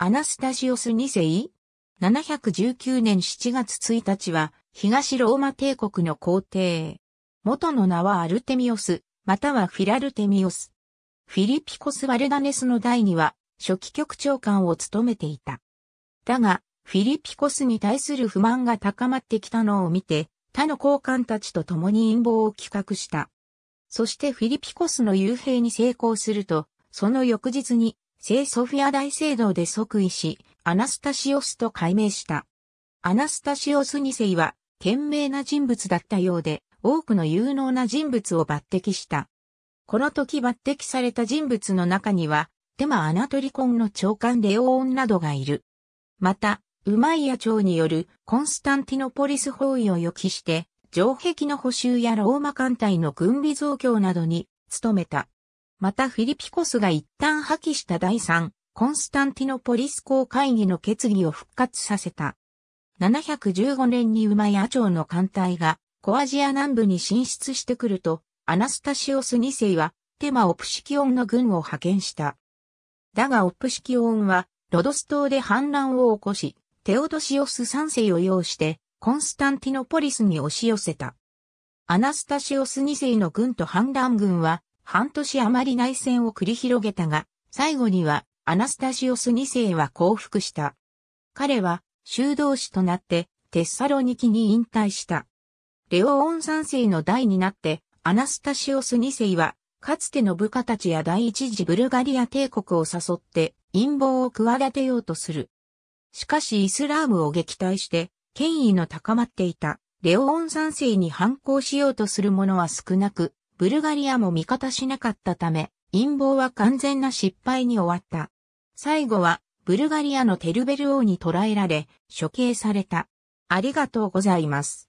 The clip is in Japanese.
アナスタシオス2世 ?719 年7月1日は、東ローマ帝国の皇帝。元の名はアルテミオス、またはフィラルテミオス。フィリピコス・ワルダネスの代には、初期局長官を務めていた。だが、フィリピコスに対する不満が高まってきたのを見て、他の高官たちと共に陰謀を企画した。そしてフィリピコスの幽閉に成功すると、その翌日に聖ソフィア大聖堂で即位し、アナスタシオスと改名した。アナスタシオス2世は、賢明な人物だったようで、多くの有能な人物を抜擢した。この時抜擢された人物の中には、テマ・アナトリコンの長官レオーンなどがいる。また、ウマイヤ朝によるコンスタンティノポリス包囲を予期して、城壁の補修やローマ艦隊の軍備増強などに努めた。またフィリピコスが一旦破棄した第3、コンスタンティノポリス公会議の決議を復活させた。715年に馬屋町の艦隊がコアジア南部に進出してくると、アナスタシオス2世はテマオプシキオンの軍を派遣した。だがオプシキオンはロドス島で反乱を起こし、テオドシオス3世を擁して、コンスタンティノポリスに押し寄せた。アナスタシオス2世の軍と反乱軍は、半年余り内戦を繰り広げたが、最後にはアナスタシオス2世は降伏した。彼は修道士となってテッサロニキに引退した。レオオン3世の代になってアナスタシオス2世はかつての部下たちや第一次ブルガリア帝国を誘って陰謀を企てようとする。しかしイスラームを撃退して権威の高まっていたレオオン3世に反抗しようとする者は少なく、ブルガリアも味方しなかったため、陰謀は完全な失敗に終わった。最後は、ブルガリアのテルベル王に捕らえられ、処刑された。ありがとうございます。